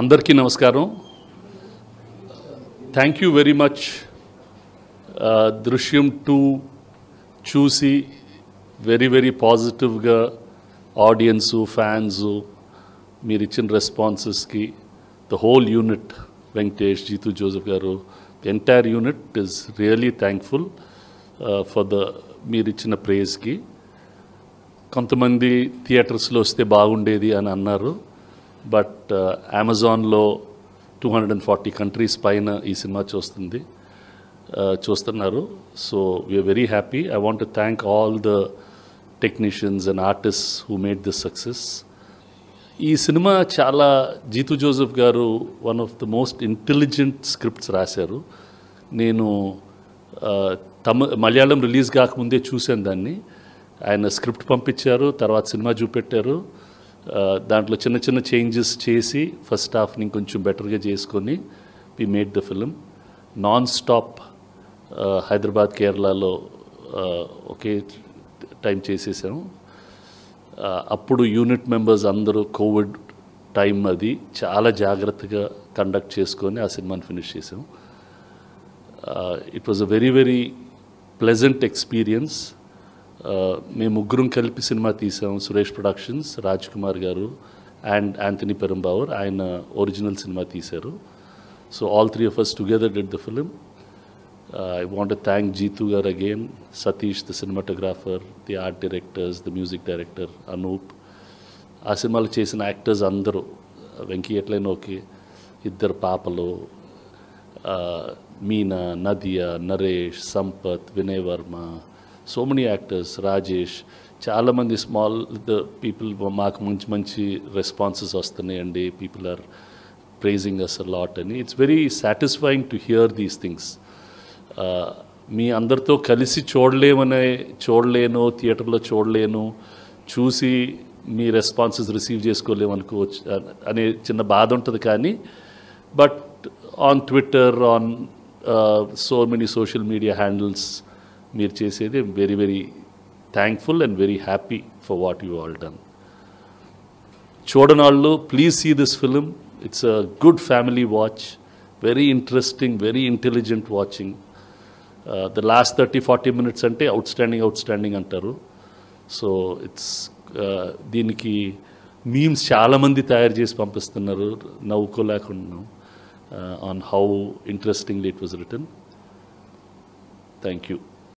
అందరికీ నమస్కారం thank you very much Drishyam two చూసి వెరీ వెరీ పాజిటివ్గా ఆడియన్సు ఫ్యాన్సు మీరు ఇచ్చిన రెస్పాన్సెస్కి the whole unit Venkatesh Jeethu Joseph గారు entire unit is really thankful for the మీరు ఇచ్చిన ప్రేజ్కి కొంతమంది థియేటర్స్లో వస్తే బాగుండేది అని అన్నారు బట్ uh, అమెజాన్లో two hundred and forty countries పైన ఈ సినిమా చూస్తుంది uh, చూస్తున్నారు so we are very happy I want to thank all the technicians and artist who made this success ఈ సినిమా చాలా జీతు జోసెఫ్ గారు one of the most intelligent scripts రాశారు నేను uh, తమ మలయాళం రిలీజ్ కాకముందే చూశాను దాన్ని ఆయన స్క్రిప్ట్ పంపించారు తర్వాత సినిమా చూపెట్టారు దాంట్లో చిన్న చిన్న చేంజెస్ చేసి ఫస్ట్ హాఫ్ని కొంచెం బెటర్గా చేసుకొని we made the film non stop Hyderabad కేరళలో ఒకే టైం చేసేసాము అప్పుడు యూనిట్ మెంబర్స్ అందరూ కోవిడ్ టైం అది చాలా జాగ్రత్తగా కండక్ట్ చేసుకొని ఆ సినిమాని ఫినిష్ చేసాము it was a very very pleasant experience మేము ముగ్గురం కలిపి సినిమా తీసాం సురేష్ ప్రొడక్షన్స్ రాజ్ కుమార్ గారు అండ్ యాంథనీ పెరంబావర్ ఆయన ఒరిజినల్ సినిమా తీశారు so all three of us together did the film I want thank Jeethu గారు again Satish the cinematographer the art directors the music director Anoop ఆ సినిమాలు చేసిన యాక్టర్స్ అందరూ వెంకీ ఎట్లయినా ఓకే ఇద్దరు పాపలు Meena Nadiya Naresh Sampath Vinay Varma so many actors Rajesh చాలామంది స్మాల్ ద పీపుల్ మాకు మంచి మంచి రెస్పాన్సెస్ వస్తున్నాయండి people are praising us a lot అని it's very satisfying to hear these things మీ అందరితో కలిసి చూడలేమనే చూడలేను థియేటర్లో చూడలేను చూసి మీ రెస్పాన్సెస్ రిసీవ్ చేసుకోలేము అనుకోవచ్చు అనే చిన్న బాధ ఉంటుంది కానీ but on Twitter on so many social media handles మీరు చేసేది very very thankful and very happy for what you all done చూడనాళ్ళు please see this film it's a good family watch very interesting very intelligent watching the last thirty forty minutes అంటే outstanding outstanding అంటారు so it's దీనికి memes చాలామంది తయారు చేసి పంపిస్తున్నారు నవ్వుకోలేకుండా on how interestingly it was written thank you